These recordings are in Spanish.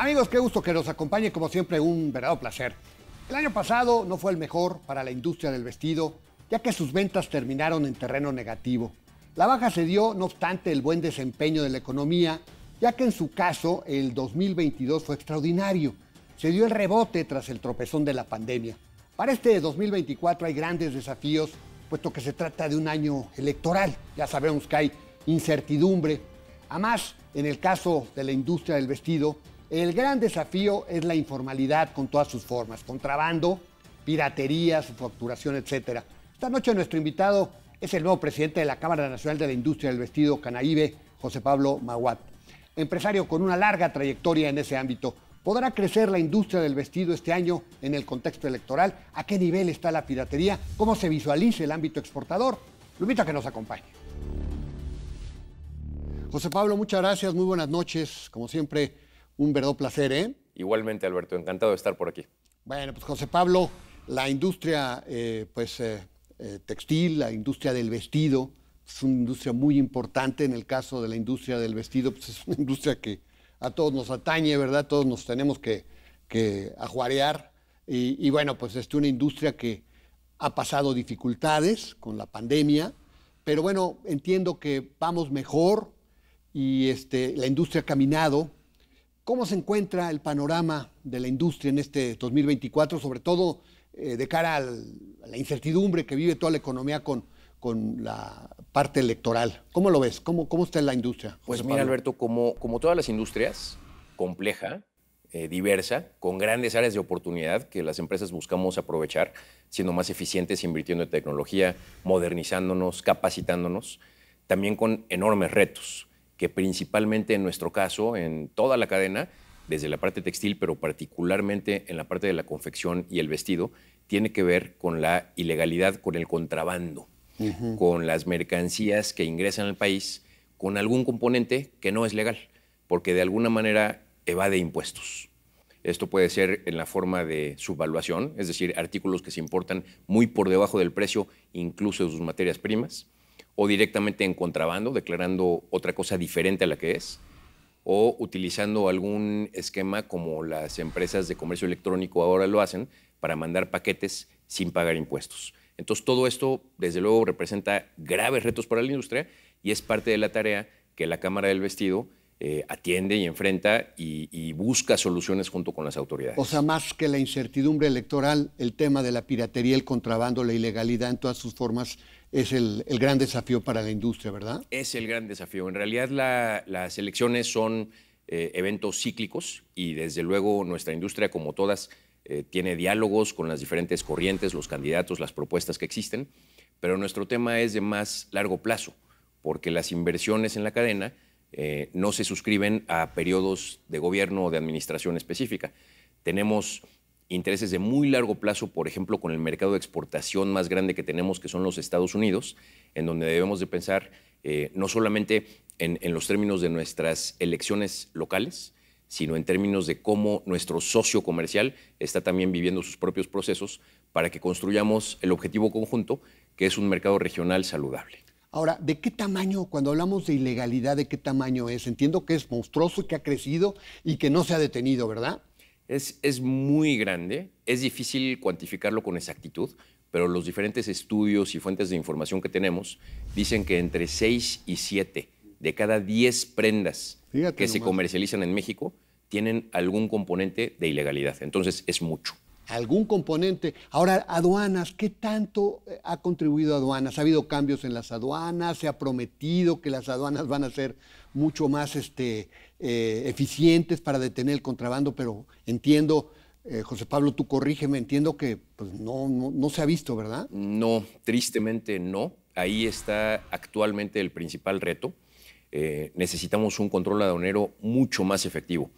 Amigos, qué gusto que nos acompañe, como siempre, un verdadero placer. El año pasado no fue el mejor para la industria del vestido, ya que sus ventas terminaron en terreno negativo. La baja se dio, no obstante, el buen desempeño de la economía, ya que en su caso el 2022 fue extraordinario. Se dio el rebote tras el tropezón de la pandemia. Para este 2024 hay grandes desafíos, puesto que se trata de un año electoral. Ya sabemos que hay incertidumbre. Además, en el caso de la industria del vestido, el gran desafío es la informalidad con todas sus formas, contrabando, piratería, facturación, etc. Esta noche nuestro invitado es el nuevo presidente de la Cámara Nacional de la Industria del Vestido Canaíbe, José Pablo Maguat. Empresario con una larga trayectoria en ese ámbito, ¿podrá crecer la industria del vestido este año en el contexto electoral? ¿A qué nivel está la piratería? ¿Cómo se visualiza el ámbito exportador? Lo invito a que nos acompañe. José Pablo, muchas gracias, muy buenas noches, como siempre un verdadero placer, ¿eh? Igualmente, Alberto, encantado de estar por aquí. Bueno, pues José Pablo, la industria eh, pues, eh, eh, textil, la industria del vestido, es una industria muy importante. En el caso de la industria del vestido, pues es una industria que a todos nos atañe, ¿verdad? Todos nos tenemos que, que ajuarear. Y, bueno, pues es una industria que ha pasado dificultades con la pandemia, pero bueno, entiendo que vamos mejor y este, la industria ha caminado ¿Cómo se encuentra el panorama de la industria en este 2024, sobre todo eh, de cara a la incertidumbre que vive toda la economía con, la parte electoral? ¿Cómo lo ves? ¿Cómo, cómo está la industria? pues mira, Alberto, como, todas las industrias, compleja, eh, diversa, con grandes áreas de oportunidad que las empresas buscamos aprovechar, siendo más eficientes, invirtiendo en tecnología, modernizándonos, capacitándonos, también con enormes retos que principalmente en nuestro caso, en toda la cadena, desde la parte textil, pero particularmente en la parte de la confección y el vestido, tiene que ver con la ilegalidad, con el contrabando, con las mercancías que ingresan al país con algún componente que no es legal, porque de alguna manera evade impuestos. Esto puede ser en la forma de subvaluación, es decir, artículos que se importan muy por debajo del precio, incluso de sus materias primas o directamente en contrabando, declarando otra cosa diferente a la que es, o utilizando algún esquema como las empresas de comercio electrónico ahora lo hacen para mandar paquetes sin pagar impuestos. Entonces todo esto, desde luego, representa graves retos para la industria y es parte de la tarea que la Cámara del Vestido eh, atiende y enfrenta y, y, busca soluciones junto con las autoridades. O sea, más que la incertidumbre electoral, el tema de la piratería, el contrabando, la ilegalidad en todas sus formas es el, gran desafío para la industria, ¿verdad? Es el gran desafío. En realidad las elecciones son eh, eventos cíclicos y desde luego nuestra industria, como todas, eh, tiene diálogos con las diferentes corrientes, los candidatos, las propuestas que existen, pero nuestro tema es de más largo plazo, porque las inversiones en la cadena eh, no se suscriben a periodos de gobierno o de administración específica. Tenemos intereses de muy largo plazo, por ejemplo, con el mercado de exportación más grande que tenemos, que son los Estados Unidos, en donde debemos de pensar eh, no solamente en, en, los términos de nuestras elecciones locales, sino en términos de cómo nuestro socio comercial está también viviendo sus propios procesos para que construyamos el objetivo conjunto, que es un mercado regional saludable. Ahora, ¿de qué tamaño, cuando hablamos de ilegalidad, de qué tamaño es? Entiendo que es monstruoso y que ha crecido y que no se ha detenido, ¿verdad? es, muy grande, es difícil cuantificarlo con exactitud, pero los diferentes estudios y fuentes de información que tenemos dicen que entre 6 y 7 de cada 10 prendas que se comercializan en México tienen algún componente de ilegalidad. Entonces es mucho. Algún componente. Ahora, aduanas, ¿qué tanto eh, ha contribuido aduanas? ¿Ha habido cambios en las aduanas? ¿Se ha prometido que las aduanas van a ser mucho más este, eh, eficientes para detener el contrabando, pero entiendo, eh, José Pablo, tú corrígeme, entiendo que pues, no, no, se ha visto, ¿verdad? No, tristemente no. Ahí está actualmente el principal reto. Eh, necesitamos un control aduanero mucho más efectivo,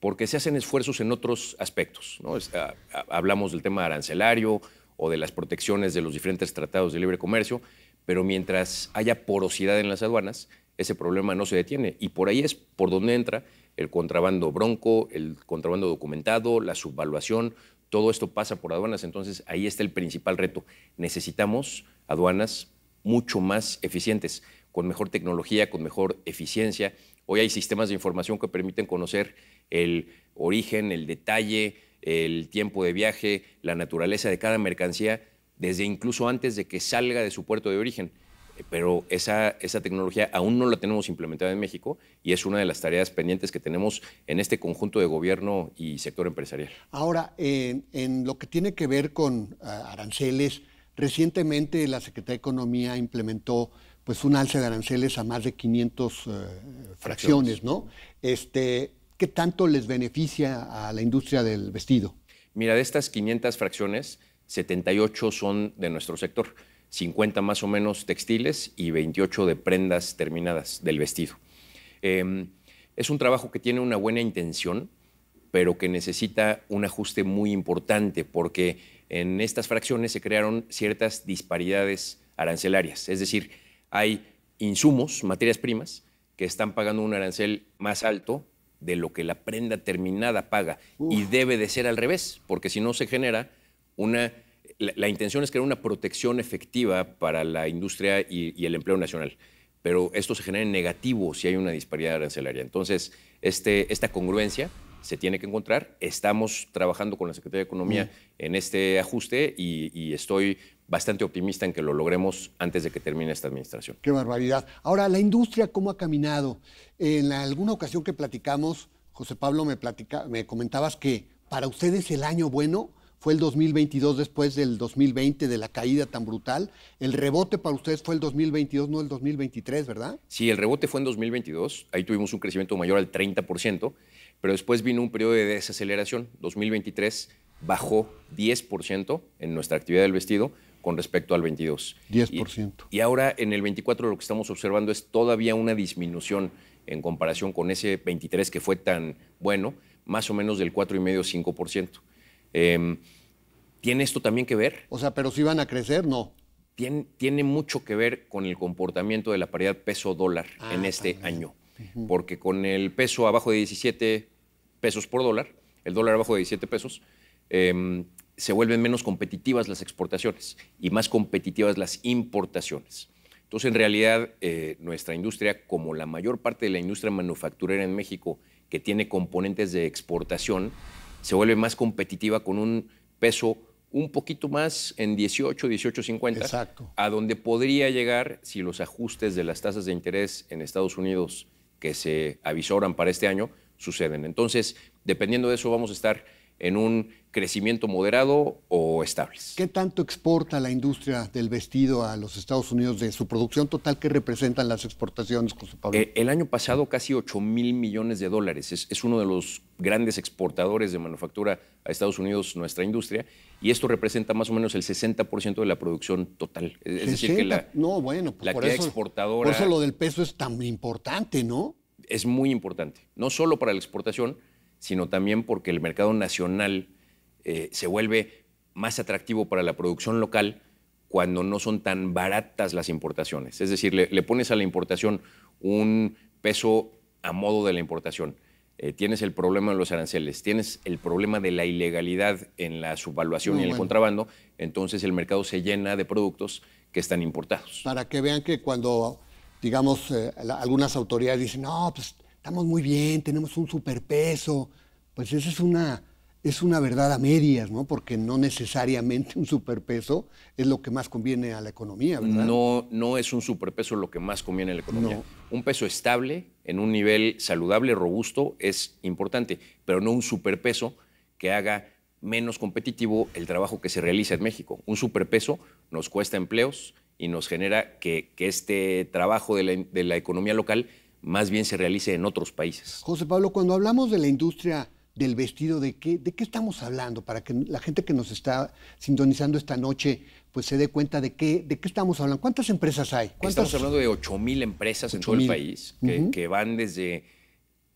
porque se hacen esfuerzos en otros aspectos. Ah, ah, hablamos del tema arancelario o de las protecciones de los diferentes tratados de libre comercio, pero mientras haya porosidad en las aduanas, ese problema no se detiene. Y por ahí es por donde entra el contrabando bronco, el contrabando documentado, la subvaluación, todo esto pasa por aduanas. Entonces ahí está el principal reto. Necesitamos aduanas mucho más eficientes, con mejor tecnología, con mejor eficiencia. Hoy hay sistemas de información que permiten conocer el origen, el detalle, el tiempo de viaje, la naturaleza de cada mercancía, desde incluso antes de que salga de su puerto de origen pero esa, esa tecnología aún no la tenemos implementada en México y es una de las tareas pendientes que tenemos en este conjunto de gobierno y sector empresarial. Ahora, en lo que tiene que ver con eh, aranceles, recientemente la Secretaría de Economía implementó pues un alce de aranceles a más de 500 eh, fracciones, ¿no? Este, ¿Qué tanto les beneficia a la industria del vestido? Mira, de estas 500 fracciones, 78 son de nuestro sector. 50 más o menos textiles y 28 de prendas terminadas del vestido. Em, es un trabajo que tiene una buena intención, pero que necesita un ajuste muy importante porque en estas fracciones se crearon ciertas disparidades arancelarias. Es decir, hay insumos, materias primas, que están pagando un arancel más alto de lo que la prenda terminada paga. Y debe de ser al revés, porque si no se genera una la, intención es crear una protección efectiva para la industria y, el empleo nacional, pero esto se genera en negativo si hay una disparidad arancelaria. Entonces, este, esta congruencia se tiene que encontrar. Estamos trabajando con la Secretaría de Economía en este ajuste y, estoy bastante optimista en que lo logremos antes de que termine esta administración. Qué barbaridad. Ahora, la industria, ¿cómo ha caminado? En alguna ocasión que platicamos, José Pablo, me, platica, me comentabas que para ustedes el año bueno fue el 2022 después del 2020, de la caída tan brutal. El rebote para ustedes fue el 2022, no el 2023, ¿verdad? Sí, el rebote fue en 2022. Ahí tuvimos un crecimiento mayor al 30%, pero después vino un periodo de desaceleración. 2023 bajó 10% en nuestra actividad del vestido con respecto al 22. 10%. Y, y ahora en el 24 lo que estamos observando es todavía una disminución en comparación con ese 23 que fue tan bueno, más o menos del 4,5-5%. Em, ¿Tiene esto también que ver? O sea, pero si van a crecer, no. Tiene, tiene mucho que ver con el comportamiento de la paridad peso-dólar ah, en este año. Porque con el peso abajo de 17 pesos por dólar, el dólar abajo de 17 pesos, em, se vuelven menos competitivas las exportaciones y más competitivas las importaciones. Entonces, en realidad, eh, nuestra industria, como la mayor parte de la industria manufacturera en México, que tiene componentes de exportación, se vuelve más competitiva con un peso un poquito más en 18, 18.50, Exacto. a donde podría llegar si los ajustes de las tasas de interés en Estados Unidos que se avisoran para este año suceden. Entonces, dependiendo de eso, vamos a estar en un crecimiento moderado o estable. ¿Qué tanto exporta la industria del vestido a los Estados Unidos de su producción total que representan las exportaciones, José Pablo? Eh, el año pasado casi 8 mil millones de dólares. Es, uno de los grandes exportadores de manufactura a Estados Unidos, nuestra industria, y esto representa más o menos el 60% de la producción total. Es, decir, que la, no, bueno, pues por exportadora... Por eso lo del peso es tan importante, ¿no? Es muy importante, no solo para la exportación, sino también porque el mercado nacional eh, se vuelve más atractivo para la producción local cuando no son tan baratas las importaciones. Es decir, le, pones a la importación un peso a modo de la importación. Eh, tienes el problema de los aranceles, tienes el problema de la ilegalidad en la subvaluación y el contrabando, entonces el mercado se llena de productos que están importados. Para que vean que cuando, digamos, eh, algunas autoridades dicen, no, pues estamos muy bien, tenemos un superpeso. Pues esa es una, es una verdad a medias, ¿no? Porque no necesariamente un superpeso es lo que más conviene a la economía, No, no es un superpeso lo que más conviene a la economía. Un peso estable, en un nivel saludable, robusto, es importante, pero no un superpeso que haga menos competitivo el trabajo que se realiza en México. Un superpeso nos cuesta empleos y nos genera que, este trabajo de la economía local más bien se realice en otros países. José Pablo, cuando hablamos de la industria del vestido, ¿de qué, de qué estamos hablando? Para que la gente que nos está sintonizando esta noche pues se dé cuenta de qué, de qué estamos hablando. ¿Cuántas empresas hay? Estamos hablando de 8.000 empresas en todo el país, que, que van desde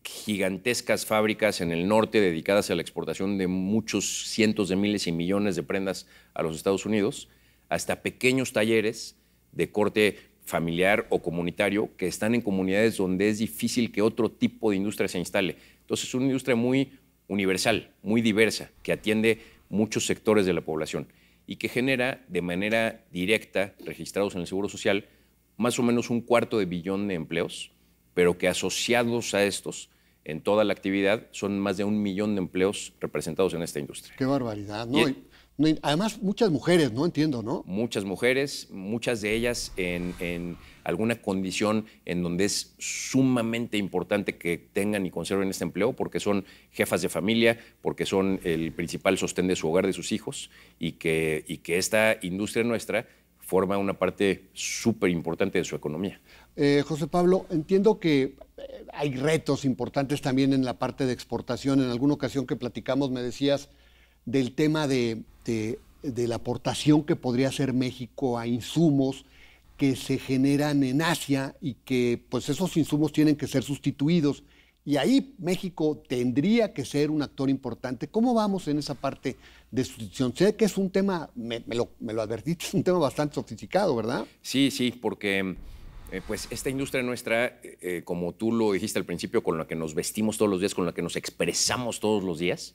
gigantescas fábricas en el norte dedicadas a la exportación de muchos cientos de miles y millones de prendas a los Estados Unidos, hasta pequeños talleres de corte familiar o comunitario que están en comunidades donde es difícil que otro tipo de industria se instale. Entonces es una industria muy universal, muy diversa, que atiende muchos sectores de la población y que genera de manera directa, registrados en el Seguro Social, más o menos un cuarto de billón de empleos, pero que asociados a estos, en toda la actividad, son más de un millón de empleos representados en esta industria. Qué barbaridad, ¿no? Además, muchas mujeres, ¿no? Entiendo, ¿no? Muchas mujeres, muchas de ellas en, alguna condición en donde es sumamente importante que tengan y conserven este empleo porque son jefas de familia, porque son el principal sostén de su hogar, de sus hijos, y que, que esta industria nuestra forma una parte súper importante de su economía. Eh, José Pablo, entiendo que eh, hay retos importantes también en la parte de exportación. En alguna ocasión que platicamos me decías del tema de, la aportación que podría hacer México a insumos que se generan en Asia y que pues esos insumos tienen que ser sustituidos. Y ahí México tendría que ser un actor importante. ¿Cómo vamos en esa parte de sustitución? Sé que es un tema, me, lo, me advertiste, es un tema bastante sofisticado, ¿verdad? Sí, sí, porque eh, pues esta industria nuestra, eh, eh, como tú lo dijiste al principio, con la que nos vestimos todos los días, con la que nos expresamos todos los días,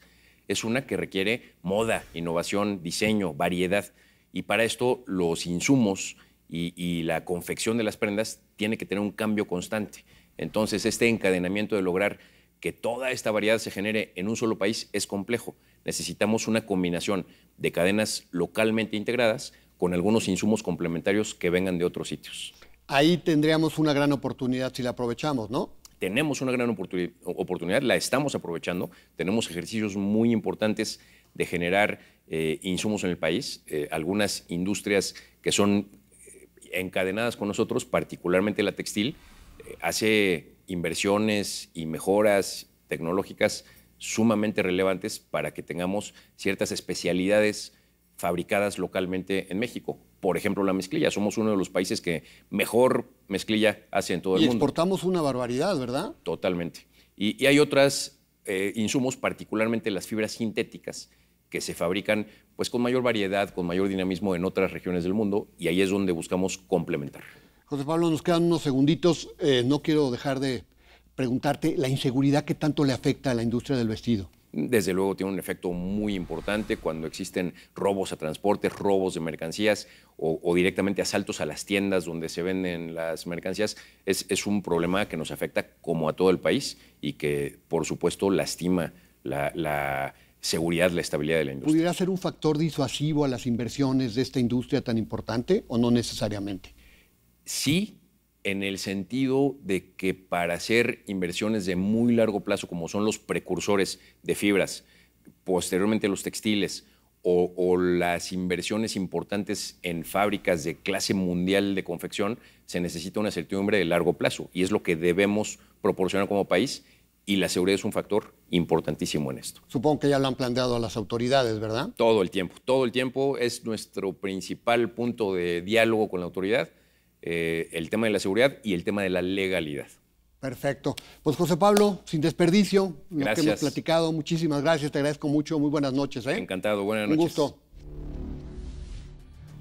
es una que requiere moda, innovación, diseño, variedad. Y para esto los insumos y, la confección de las prendas tiene que tener un cambio constante. Entonces, este encadenamiento de lograr que toda esta variedad se genere en un solo país es complejo. Necesitamos una combinación de cadenas localmente integradas con algunos insumos complementarios que vengan de otros sitios. Ahí tendríamos una gran oportunidad si la aprovechamos, ¿no? Tenemos una gran oportunidad, la estamos aprovechando, tenemos ejercicios muy importantes de generar eh, insumos en el país, eh, algunas industrias que son eh, encadenadas con nosotros, particularmente la textil, hace inversiones y mejoras tecnológicas sumamente relevantes para que tengamos ciertas especialidades fabricadas localmente en México. Por ejemplo, la mezclilla. Somos uno de los países que mejor mezclilla hace en todo el mundo. Y exportamos una barbaridad, ¿verdad? Totalmente. Y, hay otras eh, insumos, particularmente las fibras sintéticas, que se fabrican pues con mayor variedad, con mayor dinamismo en otras regiones del mundo y ahí es donde buscamos complementar. José Pablo, nos quedan unos segunditos. Eh, no quiero dejar de preguntarte la inseguridad que tanto le afecta a la industria del vestido desde luego tiene un efecto muy importante cuando existen robos a transportes, robos de mercancías o, directamente asaltos a las tiendas donde se venden las mercancías. Es, un problema que nos afecta como a todo el país y que, por supuesto, lastima la, la seguridad, la estabilidad de la industria. ¿Pudiera ser un factor disuasivo a las inversiones de esta industria tan importante o no necesariamente? Sí, en el sentido de que para hacer inversiones de muy largo plazo, como son los precursores de fibras, posteriormente los textiles o, o, las inversiones importantes en fábricas de clase mundial de confección, se necesita una certidumbre de largo plazo y es lo que debemos proporcionar como país y la seguridad es un factor importantísimo en esto. Supongo que ya lo han planteado a las autoridades, ¿verdad? Todo el tiempo, todo el tiempo es nuestro principal punto de diálogo con la autoridad eh, el tema de la seguridad y el tema de la legalidad. Perfecto. Pues José Pablo, sin desperdicio, lo que hemos platicado, muchísimas gracias, te agradezco mucho, muy buenas noches. ¿eh? Encantado, buenas noches. Un gusto.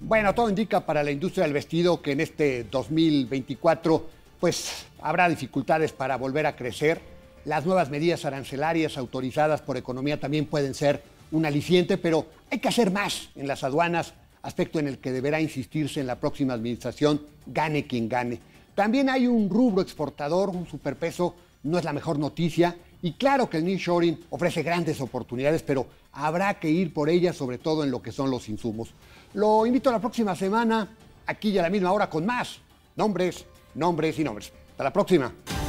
Bueno, todo indica para la industria del vestido que en este 2024 pues habrá dificultades para volver a crecer. Las nuevas medidas arancelarias autorizadas por economía también pueden ser un aliciente, pero hay que hacer más en las aduanas aspecto en el que deberá insistirse en la próxima administración, gane quien gane. También hay un rubro exportador, un superpeso, no es la mejor noticia. Y claro que el nearshoring ofrece grandes oportunidades, pero habrá que ir por ellas, sobre todo en lo que son los insumos. Lo invito a la próxima semana, aquí y a la misma hora, con más nombres, nombres y nombres. Hasta la próxima.